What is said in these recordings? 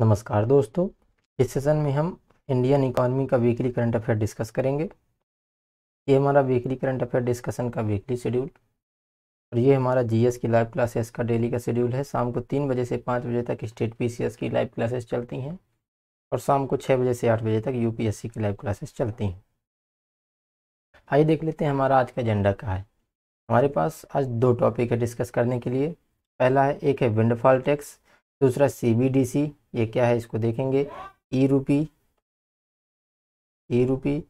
नमस्कार दोस्तों इस सेशन में हम इंडियन इकोनॉमी का वीकली करंट अफेयर डिस्कस करेंगे ये हमारा वीकली करंट अफेयर डिस्कशन का वीकली शेड्यूल और ये हमारा जीएस की लाइव क्लासेस का डेली का शेड्यूल है शाम को तीन बजे से पाँच बजे तक स्टेट पीसीएस की लाइव क्लासेस चलती हैं और शाम को छः बजे से आठ बजे तक यू की लाइव क्लासेस चलती हैं आइए देख लेते हैं हमारा आज का एजेंडा क्या है हमारे पास आज दो टॉपिक है डिस्कस करने के लिए पहला है एक है विंडफॉल टैक्स दूसरा सी ये क्या है इसको देखेंगे ई रूपी ई रूपी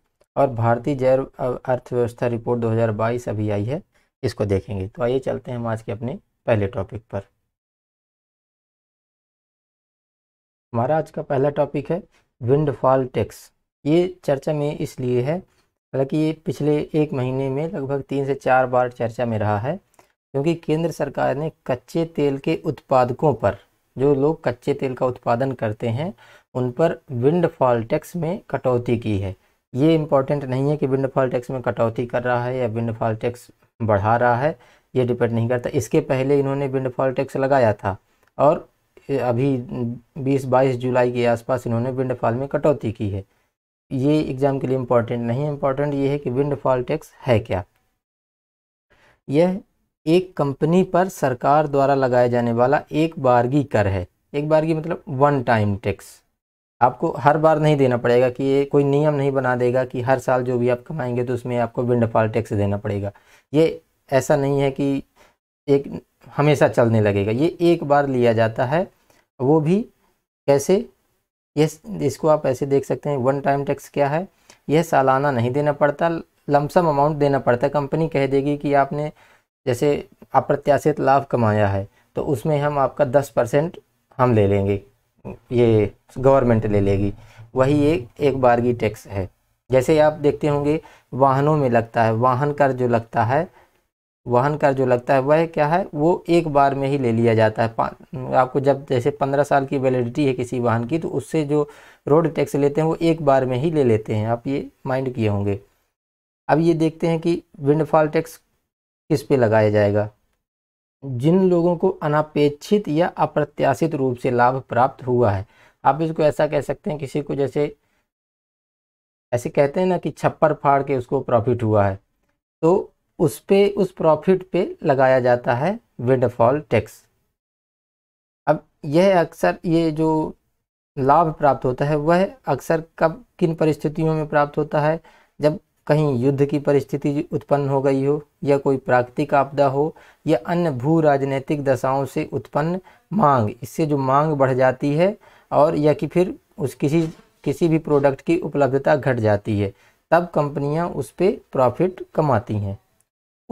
और भारतीय जैव अर्थव्यवस्था रिपोर्ट 2022 अभी आई है इसको देखेंगे तो आइए चलते हैं हम आज के अपने पहले टॉपिक पर हमारा आज का पहला टॉपिक है विंडफॉल टैक्स ये चर्चा में इसलिए है हालांकि ये पिछले एक महीने में लगभग तीन से चार बार चर्चा में रहा है क्योंकि केंद्र सरकार ने कच्चे तेल के उत्पादकों पर जो लोग कच्चे तेल का उत्पादन करते हैं उन पर विंडफॉल टैक्स में कटौती की है ये इम्पॉर्टेंट नहीं है कि विंडफॉल टैक्स में कटौती कर रहा है या विंडफॉल टैक्स बढ़ा रहा है ये डिपेंड नहीं करता इसके पहले इन्होंने विंडफॉल टैक्स लगाया था और अभी 20-22 जुलाई के आसपास इन्होंने विंडफॉल में कटौती की है ये एग्ज़ाम के लिए इम्पॉर्टेंट नहीं है इम्पॉर्टेंट ये है कि विंडफॉल टैक्स है क्या यह एक कंपनी पर सरकार द्वारा लगाया जाने वाला एक बारगी कर है एक बारगी मतलब वन टाइम टैक्स आपको हर बार नहीं देना पड़ेगा कि ये कोई नियम नहीं बना देगा कि हर साल जो भी आप कमाएंगे तो उसमें आपको विंडफॉल टैक्स देना पड़ेगा ये ऐसा नहीं है कि एक हमेशा चलने लगेगा ये एक बार लिया जाता है वो भी कैसे ये इसको आप ऐसे देख सकते हैं वन टाइम टैक्स क्या है यह सालाना नहीं देना पड़ता लमसम अमाउंट देना पड़ता है कंपनी कह देगी कि आपने जैसे अप्रत्याशित लाभ कमाया है तो उसमें हम आपका दस परसेंट हम ले लेंगे ये गवर्नमेंट ले लेगी वही एक एक बारगी टैक्स है जैसे आप देखते होंगे वाहनों में लगता है वाहन कर जो लगता है वाहन कर जो लगता है वह क्या है वो एक बार में ही ले लिया जाता है आपको जब जैसे पंद्रह साल की वैलिडिटी है किसी वाहन की तो उससे जो रोड टैक्स लेते हैं वो एक बार में ही ले लेते हैं आप ये माइंड किए होंगे अब ये देखते हैं कि विंडफॉल टैक्स किस पे लगाया जाएगा जिन लोगों को अनापेक्षित या अप्रत्याशित रूप से लाभ प्राप्त हुआ है आप इसको ऐसा कह सकते हैं किसी को जैसे ऐसे कहते हैं ना कि छप्पर फाड़ के उसको प्रॉफिट हुआ है तो उस पे उस प्रॉफिट पे लगाया जाता है विंडफॉल टैक्स अब यह अक्सर ये जो लाभ प्राप्त होता है वह अक्सर कब किन परिस्थितियों में प्राप्त होता है जब कहीं युद्ध की परिस्थिति उत्पन्न हो गई हो या कोई प्राकृतिक आपदा हो या अन्य भू राजनीतिक दशाओं से उत्पन्न मांग इससे जो मांग बढ़ जाती है और या कि फिर उस किसी किसी भी प्रोडक्ट की उपलब्धता घट जाती है तब कंपनियां उस पर प्रॉफिट कमाती हैं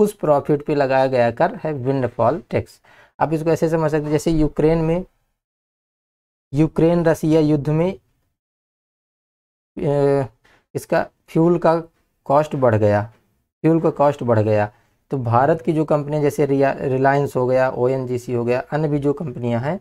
उस प्रॉफिट पे लगाया गया कर है विंडफॉल टैक्स आप इसको ऐसे समझ सकते जैसे यूक्रेन में यूक्रेन रसिया युद्ध में इसका फ्यूल का कॉस्ट बढ़ गया फ्यूल का कॉस्ट बढ़ गया तो भारत की जो कंपनियां जैसे रिलायंस हो गया ओ हो गया अन्य भी जो कंपनियां हैं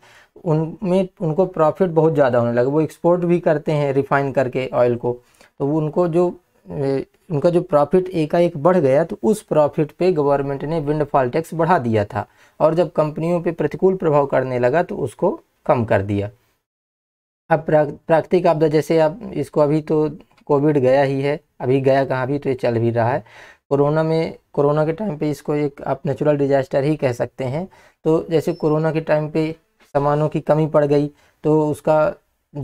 उनमें उनको प्रॉफिट बहुत ज़्यादा होने लगा वो एक्सपोर्ट भी करते हैं रिफाइन करके ऑयल को तो वो उनको जो उनका जो प्रॉफिट एकाएक बढ़ गया तो उस प्रॉफिट पे गवर्नमेंट ने विंडफॉल टैक्स बढ़ा दिया था और जब कंपनियों पे प्रतिकूल प्रभाव करने लगा तो उसको कम कर दिया अब प्राकृतिक आपदा जैसे आप इसको अभी तो कोविड गया ही है अभी गया कहाँ भी तो ये चल भी रहा है कोरोना में कोरोना के टाइम पे इसको एक आप नेचुरल डिजास्टर ही कह सकते हैं तो जैसे कोरोना के टाइम पे सामानों की कमी पड़ गई तो उसका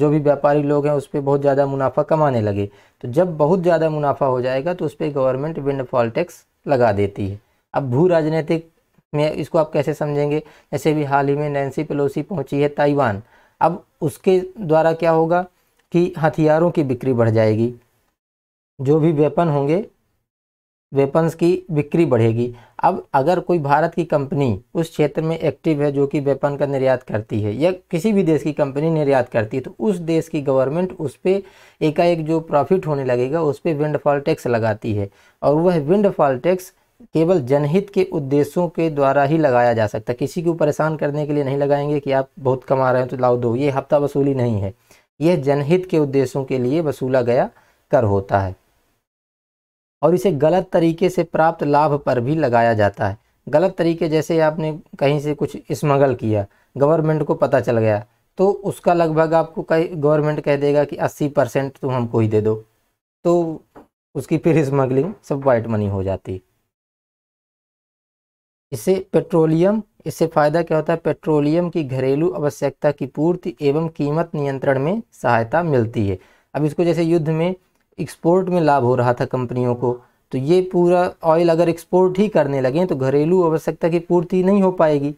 जो भी व्यापारी लोग हैं उस पर बहुत ज़्यादा मुनाफा कमाने लगे तो जब बहुत ज़्यादा मुनाफा हो जाएगा तो उस पर गवर्नमेंट विंडफॉल टैक्स लगा देती है अब भू राजनीतिक में इसको आप कैसे समझेंगे जैसे भी हाल ही में नैन्सी पेलोसी पहुंची है ताइवान अब उसके द्वारा क्या होगा कि हथियारों की बिक्री बढ़ जाएगी जो भी वेपन होंगे वेपन्स की बिक्री बढ़ेगी अब अगर कोई भारत की कंपनी उस क्षेत्र में एक्टिव है जो कि वेपन का निर्यात करती है या किसी भी देश की कंपनी निर्यात करती है तो उस देश की गवर्नमेंट उस पर एकाएक जो प्रॉफिट होने लगेगा उस पर विंडफॉल टैक्स लगाती है और वह विंडफॉल टैक्स केवल जनहित के उद्देश्यों के द्वारा ही लगाया जा सकता है किसी को परेशान करने के लिए नहीं लगाएंगे कि आप बहुत कमा रहे हैं तो लाओ दो ये हफ्ता वसूली नहीं है यह जनहित के उद्देश्यों के लिए वसूला गया कर होता है और इसे गलत तरीके से प्राप्त लाभ पर भी लगाया जाता है गलत तरीके जैसे आपने कहीं से कुछ स्मगल किया गवर्नमेंट को पता चल गया तो उसका लगभग आपको कई गवर्नमेंट कह देगा कि 80 परसेंट तुम हमको ही दे दो तो उसकी फिर स्मगलिंग सब वाइट मनी हो जाती इसे पेट्रोलियम इससे फ़ायदा क्या होता है पेट्रोलियम की घरेलू आवश्यकता की पूर्ति एवं कीमत नियंत्रण में सहायता मिलती है अब इसको जैसे युद्ध में एक्सपोर्ट में लाभ हो रहा था कंपनियों को तो ये पूरा ऑयल अगर एक्सपोर्ट ही करने लगें तो घरेलू आवश्यकता की पूर्ति नहीं हो पाएगी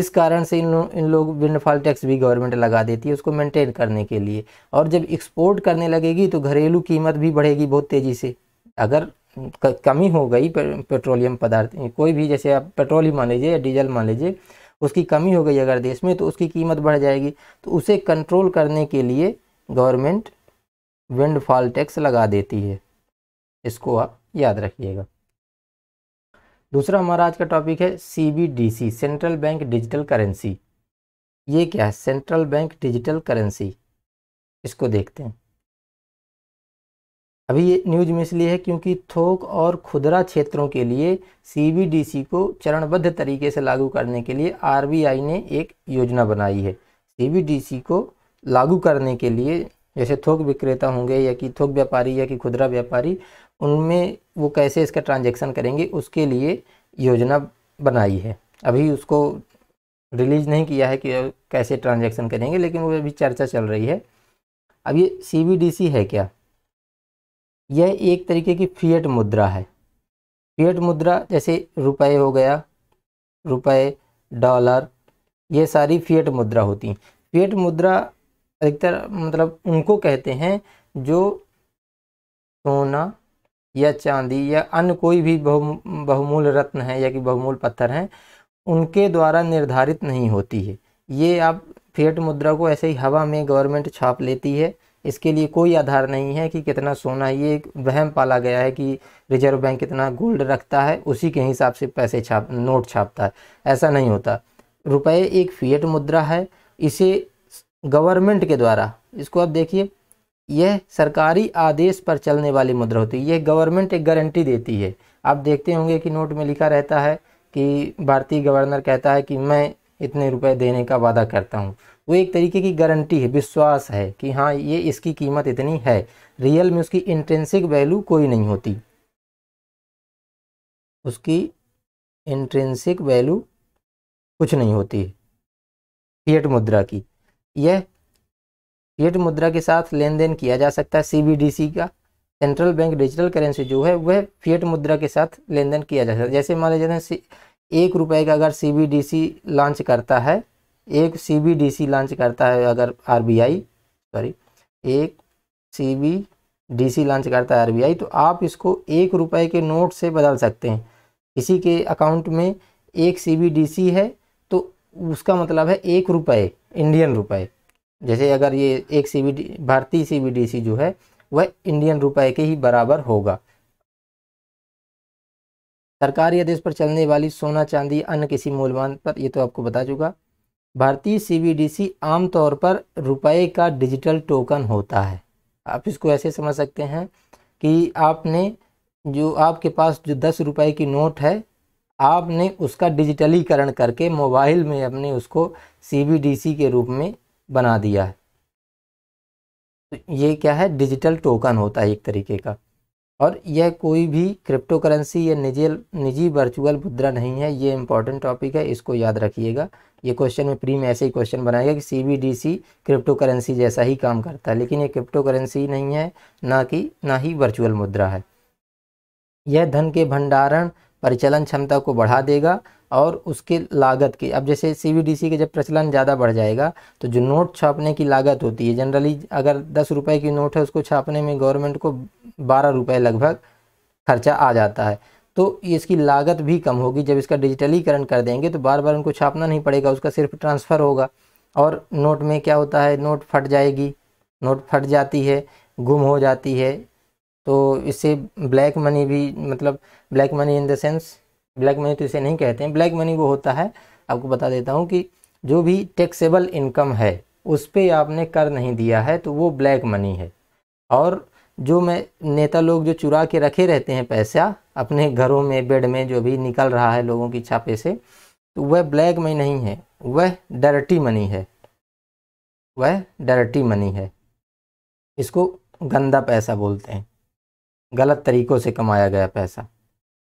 इस कारण से इन लोग इन लोग विंडफॉल टैक्स भी गवर्नमेंट लगा देती है उसको मेंटेन करने के लिए और जब एक्सपोर्ट करने लगेगी तो घरेलू कीमत भी बढ़ेगी बहुत तेज़ी से अगर कमी हो गई पेट्रोलियम पदार्थ कोई भी जैसे आप पेट्रोल ही मान लीजिए या डीजल मान लीजिए उसकी कमी हो गई अगर देश में तो उसकी कीमत बढ़ जाएगी तो उसे कंट्रोल करने के लिए गवर्नमेंट विंडफॉल टैक्स लगा देती है इसको आप याद रखिएगा दूसरा हमारा आज का टॉपिक है C central bank digital currency ये क्या है सेंट्रल बैंक डिजिटल करेंसी इसको देखते हैं अभी ये न्यूज में इसलिए है क्योंकि थोक और खुदरा क्षेत्रों के लिए सीबीडीसी को चरणबद्ध तरीके से लागू करने के लिए आरबीआई ने एक योजना बनाई है सीबीडीसी को लागू करने के लिए जैसे थोक विक्रेता होंगे या कि थोक व्यापारी या कि खुदरा व्यापारी उनमें वो कैसे इसका ट्रांजेक्शन करेंगे उसके लिए योजना बनाई है अभी उसको रिलीज नहीं किया है कि कैसे ट्रांजेक्शन करेंगे लेकिन वो अभी चर्चा चल रही है अब ये सी है क्या यह एक तरीके की फ़िएट मुद्रा है फ़िएट मुद्रा जैसे रुपए हो गया रुपए डॉलर ये सारी फ़िएट मुद्रा होती हैं फ़िएट मुद्रा अधिकतर मतलब उनको कहते हैं जो सोना या चांदी या अन्य कोई भी बहु बहुमूल्य रत्न है या कि बहुमूल्य पत्थर हैं उनके द्वारा निर्धारित नहीं होती है ये आप फिएट मुद्रा को ऐसे ही हवा में गवर्नमेंट छाप लेती है इसके लिए कोई आधार नहीं है कि कितना सोना ये एक वहम पाला गया है कि रिजर्व बैंक कितना गोल्ड रखता है उसी के हिसाब से पैसे छाप नोट छापता है ऐसा नहीं होता रुपये एक फिएट मुद्रा है इसे गवर्नमेंट के द्वारा इसको आप देखिए यह सरकारी आदेश पर चलने वाली मुद्रा होती है यह गवर्नमेंट एक गारंटी देती है आप देखते होंगे कि नोट में लिखा रहता है कि भारतीय गवर्नर कहता है कि मैं इतने रुपए देने का वादा करता हूँ वो एक तरीके की गारंटी है विश्वास है कि हाँ ये इसकी कीमत इतनी है रियल में उसकी इंट्रेंसिक वैल्यू कोई नहीं होती उसकी इंट्रेंसिक वैल्यू कुछ नहीं होती फिएट मुद्रा की यह फिएट मुद्रा के साथ लेन देन किया जा सकता है सीबीडीसी का सेंट्रल बैंक डिजिटल करेंसी जो है वह फिएट मुद्रा के साथ लेन देन किया जा सकता है जैसे मान लीजिए एक रुपए का अगर सीबीडीसी लॉन्च करता है एक सीबीडीसी लॉन्च करता है अगर आरबीआई सॉरी एक सीबीडीसी लॉन्च करता है आरबीआई तो आप इसको एक रुपए के नोट से बदल सकते हैं किसी के अकाउंट में एक सीबीडीसी है तो उसका मतलब है एक रुपये इंडियन रुपये जैसे अगर ये एक सी भारतीय सी जो है वह इंडियन रुपए के ही बराबर होगा सरकारी आदेश पर चलने वाली सोना चांदी अन्य किसी मूल्यवान पर ये तो आपको बता चुका भारतीय सीबीडीसी आमतौर पर रुपए का डिजिटल टोकन होता है आप इसको ऐसे समझ सकते हैं कि आपने जो आपके पास जो दस रुपए की नोट है आपने उसका डिजिटलीकरण करके मोबाइल में अपने उसको सीबीडीसी के रूप में बना दिया है तो ये क्या है डिजिटल टोकन होता है एक तरीके का और यह कोई भी क्रिप्टो करेंसी या निजी निजी वर्चुअल मुद्रा नहीं है ये इंपॉर्टेंट टॉपिक है इसको याद रखिएगा ये क्वेश्चन में प्री में ऐसे ही क्वेश्चन बनाएगा कि C B D C crypto currency जैसा ही काम करता है लेकिन ये क्रिप्टो करेंसी नहीं है ना कि ना ही वर्चुअल मुद्रा है यह धन के भंडारण परिचलन क्षमता को बढ़ा देगा और उसके लागत की अब जैसे सी के जब प्रचलन ज़्यादा बढ़ जाएगा तो जो नोट छापने की लागत होती है जनरली अगर दस रुपये की नोट है उसको छापने में गवर्नमेंट को बारह रुपये लगभग खर्चा आ जाता है तो इसकी लागत भी कम होगी जब इसका डिजिटलीकरण कर देंगे तो बार बार उनको छापना नहीं पड़ेगा उसका सिर्फ ट्रांसफ़र होगा और नोट में क्या होता है नोट फट जाएगी नोट फट जाती है गुम हो जाती है तो इससे ब्लैक मनी भी मतलब black money in the sense black money तो इसे नहीं कहते हैं ब्लैक मनी वो होता है आपको बता देता हूँ कि जो भी टैक्सेबल इनकम है उस पर आपने कर नहीं दिया है तो वो ब्लैक मनी है और जो मैं नेता लोग जो चुरा के रखे रहते हैं पैसा अपने घरों में बेड में जो भी निकल रहा है लोगों की छापे से तो वह ब्लैक मनी नहीं है वह डर्टी मनी है वह डर्टी मनी है इसको गंदा पैसा बोलते हैं गलत तरीक़ों से कमाया गया पैसा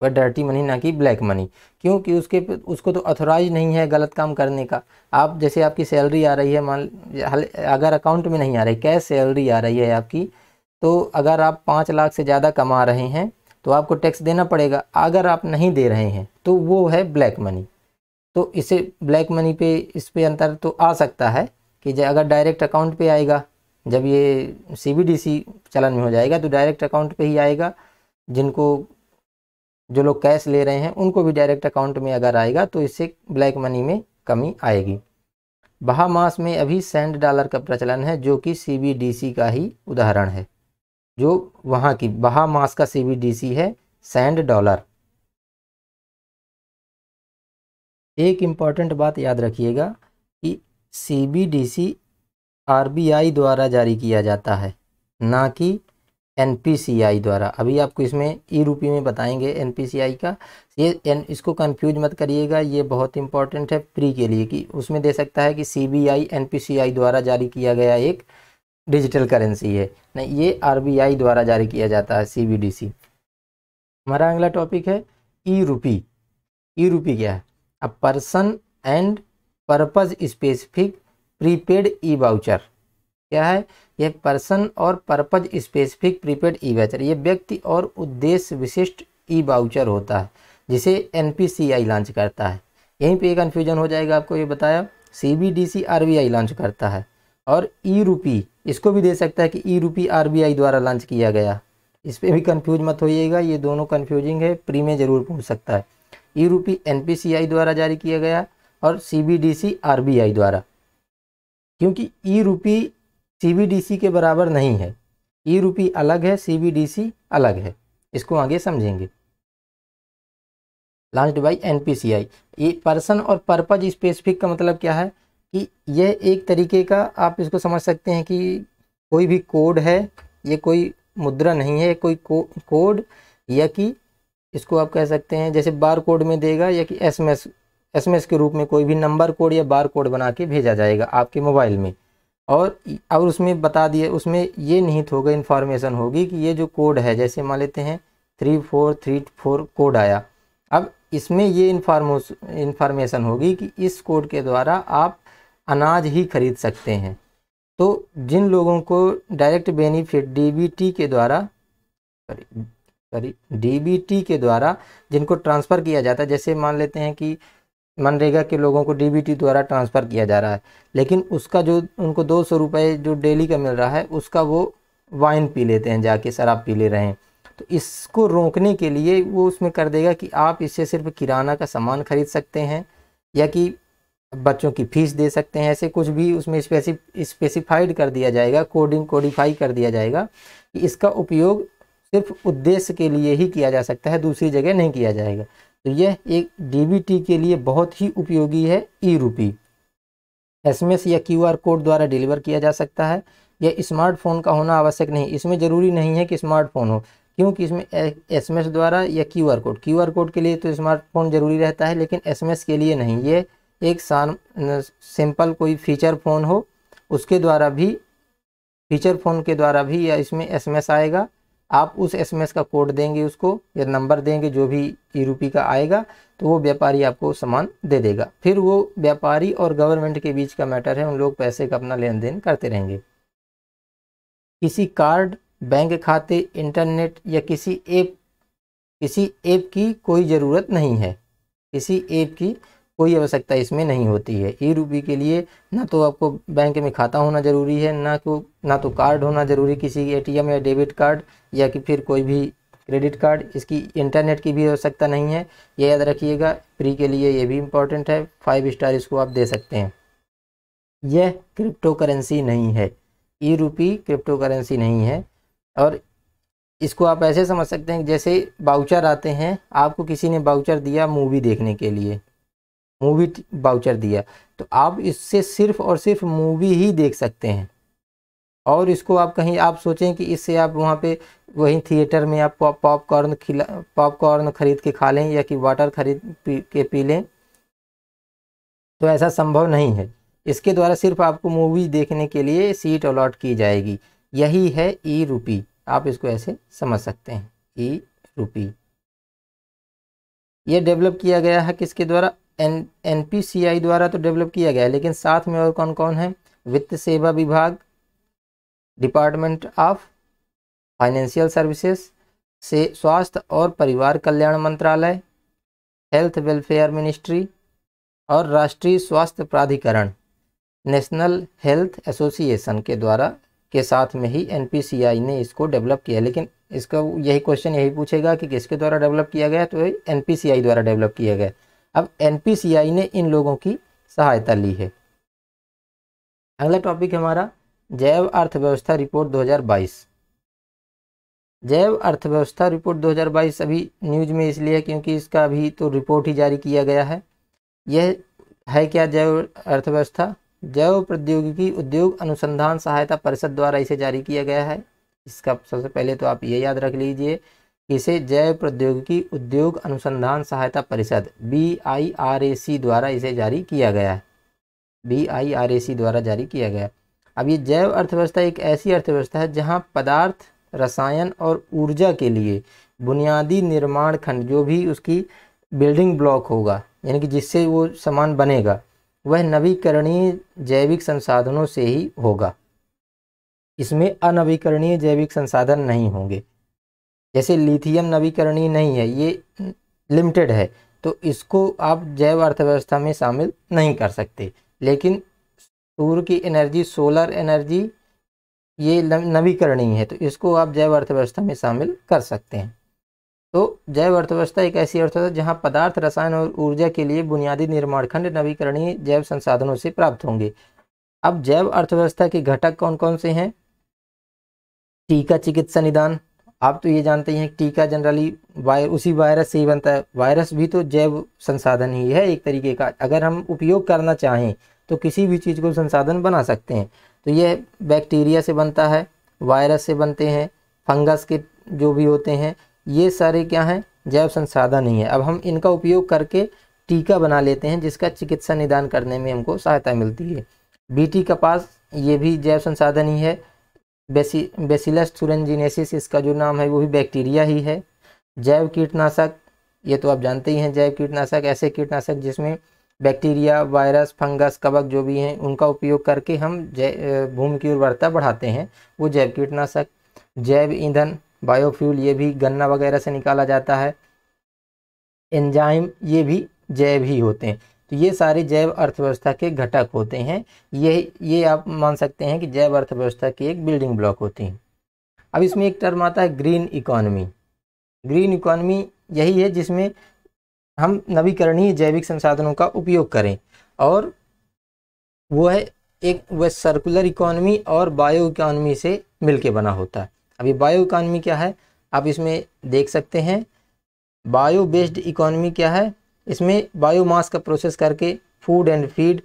वह डर्टी मनी ना कि ब्लैक मनी क्योंकि उसके उसको तो अथोराइज नहीं है गलत काम करने का आप जैसे आपकी सैलरी आ रही है मान अगर अकाउंट में नहीं आ रही कैश सैलरी आ रही है आपकी तो अगर आप पाँच लाख से ज़्यादा कमा रहे हैं तो आपको टैक्स देना पड़ेगा अगर आप नहीं दे रहे हैं तो वो है ब्लैक मनी तो इसे ब्लैक मनी पे इस पर अंतर तो आ सकता है कि अगर डायरेक्ट अकाउंट पे आएगा जब ये सी चलन में हो जाएगा तो डायरेक्ट अकाउंट पे ही आएगा जिनको जो लोग कैश ले रहे हैं उनको भी डायरेक्ट अकाउंट में अगर आएगा तो इससे ब्लैक मनी में कमी आएगी बहामास में अभी सेंड डॉलर का प्रचलन है जो कि सीबीडीसी का ही उदाहरण है जो वहाँ की बहामास का सीबीडीसी है सेंड डॉलर एक इम्पॉर्टेंट बात याद रखिएगा कि सीबीडीसी आरबीआई द्वारा जारी किया जाता है ना कि एन द्वारा अभी आपको इसमें ई रूपी में बताएंगे एन का ये एन इसको कंफ्यूज मत करिएगा ये बहुत इंपॉर्टेंट है प्री के लिए कि उसमें दे सकता है कि सी बी आई द्वारा जारी किया गया एक डिजिटल करेंसी है नहीं ये आर द्वारा जारी किया जाता है सी हमारा अगला टॉपिक है ई रूपी ई रूपी क्या है a person and purpose specific prepaid e voucher क्या है यह पर्सन और purpose specific prepaid e voucher ये व्यक्ति और उद्देश्य विशिष्ट ई वाउचर होता है जिसे एन लॉन्च करता है यहीं पे कन्फ्यूजन हो जाएगा आपको ये बताया C B D C R B I launch करता है और ई रूपी इसको भी दे सकता है कि ई रूपी आर बी आई द्वारा लॉन्च किया गया इस पर भी कन्फ्यूज मत होइएगा ये दोनों कन्फ्यूजिंग है प्री में ज़रूर पूछ सकता है ई रूपी एन पी सी आई द्वारा जारी किया गया और C B D C R B I द्वारा क्योंकि ई रूपी सी के बराबर नहीं है ई e रूपी अलग है सी अलग है इसको आगे समझेंगे लॉन्च्ड बाई एन ये पर्सन और पर्पज स्पेसिफिक का मतलब क्या है कि यह एक तरीके का आप इसको समझ सकते हैं कि कोई भी कोड है ये कोई मुद्रा नहीं है कोई को, कोड या कि इसको आप कह सकते हैं जैसे बार कोड में देगा या कि S M S S M S के रूप में कोई भी नंबर कोड या बार कोड बना के भेजा जाएगा आपके मोबाइल में और और उसमें बता दिए उसमें ये निहित होगा इन्फॉर्मेशन होगी कि ये जो कोड है जैसे मान लेते हैं three four three four code आया अब इसमें ये इन्फॉर्मोस इन्फॉर्मेशन होगी कि इस कोड के द्वारा आप अनाज ही खरीद सकते हैं तो जिन लोगों को डायरेक्ट बेनिफिट डीबीटी के द्वारा सॉरी सॉरी डीबीटी के द्वारा जिनको ट्रांसफ़र किया जाता है जैसे मान लेते हैं कि मनरेगा के लोगों को डीबीटी द्वारा ट्रांसफ़र किया जा रहा है लेकिन उसका जो उनको दो सौ रुपये जो डेली का मिल रहा है उसका वो वाइन पी लेते हैं जाके शराब पी ले रहे हैं तो इसको रोकने के लिए वो उसमें कर देगा कि आप इससे सिर्फ किराना का सामान खरीद सकते हैं या कि बच्चों की फीस दे सकते हैं ऐसे कुछ भी उसमें स्पेसिफ स्पेसिफाइड कर दिया जाएगा कोडिंग कोडिफाई कर दिया जाएगा कि इसका उपयोग सिर्फ उद्देश्य के लिए ही किया जा सकता है दूसरी जगह नहीं किया जाएगा तो यह एक डीबीटी के लिए बहुत ही उपयोगी है ई रूपी एसएमएस या क्यूआर कोड द्वारा डिलीवर किया जा सकता है यह स्मार्टफोन का होना आवश्यक नहीं इसमें ज़रूरी नहीं है कि स्मार्टफोन हो क्योंकि इसमें एसएमएस द्वारा या क्यूआर कोड क्यूआर कोड के लिए तो स्मार्टफोन ज़रूरी रहता है लेकिन एसएमएस के लिए नहीं ये एक सिंपल कोई फीचर फ़ोन हो उसके द्वारा भी फीचर फ़ोन के द्वारा भी या इसमें एसएमएस आएगा आप उस एसएमएस का कोड देंगे उसको या नंबर देंगे जो भी ई रूपी का आएगा तो वो व्यापारी आपको सामान दे देगा फिर वो व्यापारी और गवर्नमेंट के बीच का मैटर है उन लोग पैसे का अपना लेन देन करते रहेंगे किसी कार्ड बैंक खाते इंटरनेट या किसी ऐप किसी ऐप की कोई ज़रूरत नहीं है किसी ऐप की कोई आवश्यकता इसमें नहीं होती है ई रूपी के लिए ना तो आपको बैंक में खाता होना ज़रूरी है ना को ना तो कार्ड होना ज़रूरी किसी एम या डेबिट कार्ड या कि फिर कोई भी क्रेडिट कार्ड इसकी इंटरनेट की भी आवश्यकता नहीं है यह याद रखिएगा फ्री के लिए यह भी इम्पोर्टेंट है फाइव स्टार इसको आप दे सकते हैं यह क्रिप्टो करेंसी नहीं है ई रूपी क्रिप्टो करेंसी नहीं है और इसको आप ऐसे समझ सकते हैं जैसे बाउचर आते हैं आपको किसी ने बाउचर दिया मूवी देखने के लिए मूवी बाउचर दिया तो आप इससे सिर्फ और सिर्फ मूवी ही देख सकते हैं और इसको आप कहीं आप सोचें कि इससे आप वहाँ पे वही थिएटर में आप पॉपकॉर्न खिला पॉपकॉर्न खरीद के खा लें या कि वाटर खरीद पी, के पी लें तो ऐसा संभव नहीं है इसके द्वारा सिर्फ आपको मूवी देखने के लिए सीट अलॉट की जाएगी यही है ई रुपी आप इसको ऐसे समझ सकते हैं ई रुपी ये डेवलप किया गया है किसके द्वारा N N P C I द्वारा तो डेवलप किया गया है लेकिन साथ में और कौन कौन है वित्त सेवा विभाग डिपार्टमेंट ऑफ फाइनेंशियल सर्विसेज से स्वास्थ्य और परिवार कल्याण मंत्रालय हेल्थ वेलफेयर मिनिस्ट्री और राष्ट्रीय स्वास्थ्य प्राधिकरण नेशनल हेल्थ एसोसिएशन के द्वारा के साथ में ही एन ने इसको डेवलप किया लेकिन इसका यही क्वेश्चन यही पूछेगा कि किसके द्वारा डेवलप किया गया तो एन द्वारा डेवलप किया गया अब एन ने इन लोगों की सहायता ली है अगला टॉपिक हमारा जैव अर्थव्यवस्था रिपोर्ट 2022 जैव अर्थव्यवस्था रिपोर्ट 2022 अभी न्यूज में इसलिए है क्योंकि इसका अभी तो रिपोर्ट ही जारी किया गया है यह है क्या जैव अर्थव्यवस्था जैव प्रौद्योगिकी उद्योग अनुसंधान सहायता परिषद द्वारा इसे जारी किया गया है इसका सबसे पहले तो आप ये याद रख लीजिए इसे जैव प्रौद्योगिकी उद्योग अनुसंधान सहायता परिषद बी द्वारा इसे जारी किया गया है बी द्वारा जारी किया गया अब ये जैव अर्थव्यवस्था एक ऐसी अर्थव्यवस्था है जहाँ पदार्थ रसायन और ऊर्जा के लिए बुनियादी निर्माण खंड जो भी उसकी बिल्डिंग ब्लॉक होगा यानी कि जिससे वो सामान बनेगा वह नवीकरणीय जैविक संसाधनों से ही होगा इसमें अनवीकरणीय जैविक संसाधन नहीं होंगे जैसे लिथियम नवीकरणीय नहीं है ये लिमिटेड है तो इसको आप जैव अर्थव्यवस्था में शामिल नहीं कर सकते लेकिन सूर्य की एनर्जी सोलर एनर्जी ये नवीकरणीय है तो इसको आप जैव अर्थव्यवस्था में शामिल कर सकते हैं तो जैव अर्थव्यवस्था एक ऐसी अर्थव्यवस्था जहाँ पदार्थ रसायन और ऊर्जा के लिए बुनियादी निर्माण खंड नवीकरणीय जैव संसाधनों से प्राप्त होंगे अब जैव अर्थव्यवस्था के घटक कौन कौन से हैं टीका चिकित्सा निदान आप तो ये जानते ही हैं टीका जनरली वायर उसी वायरस से ही बनता है वायरस भी तो जैव संसाधन ही है एक तरीके का अगर हम उपयोग करना चाहें तो किसी भी चीज़ को संसाधन बना सकते हैं तो ये बैक्टीरिया से बनता है वायरस से बनते हैं फंगस के जो भी होते हैं ये सारे क्या हैं जैव संसाधन ही है अब हम इनका उपयोग करके टीका बना लेते हैं जिसका चिकित्सा निदान करने में हमको सहायता मिलती है बीटी कपास ये भी जैव संसाधन ही है बेसी बेसिलस थुरनजिनेसिस इसका जो नाम है वो भी बैक्टीरिया ही है जैव कीटनाशक ये तो आप जानते ही हैं जैव कीटनाशक ऐसे कीटनाशक जिसमें बैक्टीरिया वायरस फंगस कवक जो भी हैं उनका उपयोग करके हम जै भूमि की उर्वरता बढ़ाते हैं वो जैव कीटनाशक जैव ईंधन बायोफ्यूल ये भी गन्ना वगैरह से निकाला जाता है एंजाइम ये भी जैव ही होते हैं तो ये सारे जैव अर्थव्यवस्था के घटक होते हैं ये ये आप मान सकते हैं कि जैव अर्थव्यवस्था की एक बिल्डिंग ब्लॉक होती है अब इसमें एक टर्म आता है ग्रीन इकोनॉमी ग्रीन इकोनॉमी यही है जिसमें हम नवीकरणीय जैविक संसाधनों का उपयोग करें और वो है एक वह सर्कुलर इकोनॉमी और बायो इकोनॉमी से मिलके बना होता है अभी बायो इकोनॉमी क्या है आप इसमें देख सकते हैं बायो बेस्ड इकोनॉमी क्या है इसमें बायोमास का प्रोसेस करके फूड एंड फीड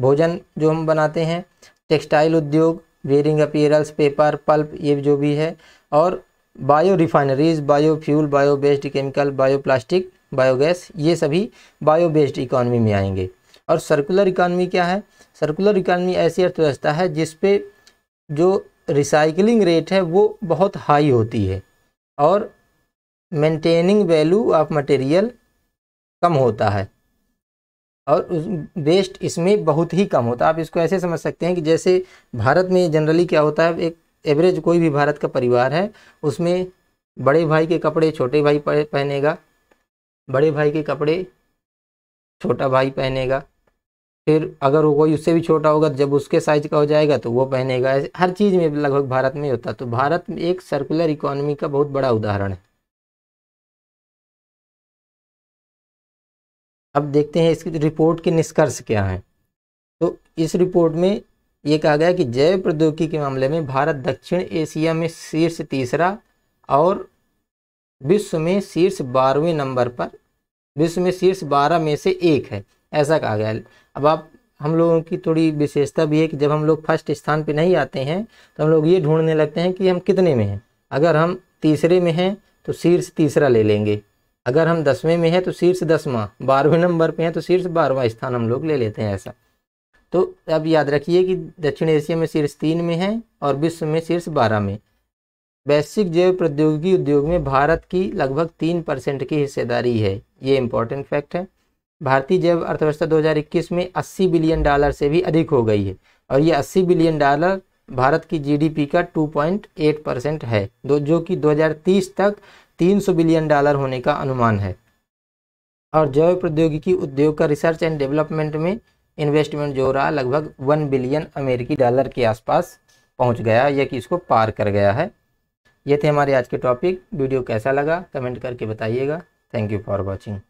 भोजन जो हम बनाते हैं टेक्सटाइल उद्योग वेयरिंग अपीयरल्स पेपर पल्प ये जो भी है और bio refineries bio fuel bio based chemical bio plastic biogas ये सभी बायो बेस्ड इकॉनमी में आएंगे और सर्कुलर इकॉनमी क्या है सर्कुलर इकानमी ऐसी अर्थव्यवस्था है जिसपे जो रिसाइकलिंग रेट है वो बहुत हाई होती है और मेंटेनिंग वैल्यू ऑफ मटेरियल कम होता है और वेस्ट इसमें बहुत ही कम होता है आप इसको ऐसे समझ सकते हैं कि जैसे भारत में जनरली क्या होता है एक एवरेज कोई भी भारत का परिवार है उसमें बड़े भाई के कपड़े छोटे भाई पहनेगा बड़े भाई के कपड़े छोटा भाई पहनेगा फिर अगर वो कोई उससे भी छोटा होगा जब उसके साइज का हो जाएगा तो वो पहनेगा हर चीज़ में लगभग भारत में होता तो भारत एक सर्कुलर इकोनॉमी का बहुत बड़ा उदाहरण है अब देखते हैं इसकी रिपोर्ट के निष्कर्ष क्या हैं तो इस रिपोर्ट में ये कहा गया कि जैव प्रौद्योगिकी के मामले में भारत दक्षिण एशिया में शीर्ष तीसरा और विश्व में शीर्ष बारहवें नंबर पर विश्व में शीर्ष बारह में से एक है ऐसा कहा गया अब आप हम लोगों की थोड़ी विशेषता भी है कि जब हम लोग फर्स्ट स्थान पर नहीं आते हैं तो हम लोग ये ढूंढने लगते हैं कि हम कितने में हैं अगर हम तीसरे में हैं तो शीर्ष तीसरा ले लेंगे अगर हम दसवें में हैं तो शीर्ष दसवां बारहवें नंबर पे हैं तो शीर्ष बारहवा स्थान हम लोग ले लेते हैं ऐसा तो अब याद रखिए कि दक्षिण एशिया में शीर्ष तीन में है और विश्व में शीर्ष बारह में वैश्विक जैव प्रौद्योगिकी उद्योग में भारत की लगभग तीन परसेंट की हिस्सेदारी है ये इम्पोर्टेंट फैक्ट है भारतीय जैव अर्थव्यवस्था 2021 में 80 बिलियन डॉलर से भी अधिक हो गई है और ये 80 बिलियन डॉलर भारत की जीडीपी का 2.8 परसेंट है दो जो कि 2030 तक 300 बिलियन डॉलर होने का अनुमान है और जैव प्रौद्योगिकी उद्योग का रिसर्च एंड डेवलपमेंट में इन्वेस्टमेंट जो हो रहा लगभग वन बिलियन अमेरिकी डॉलर के आसपास पहुंच गया या कि इसको पार कर गया है ये थे हमारे आज के टॉपिक वीडियो कैसा लगा कमेंट करके बताइएगा थैंक यू फॉर वॉचिंग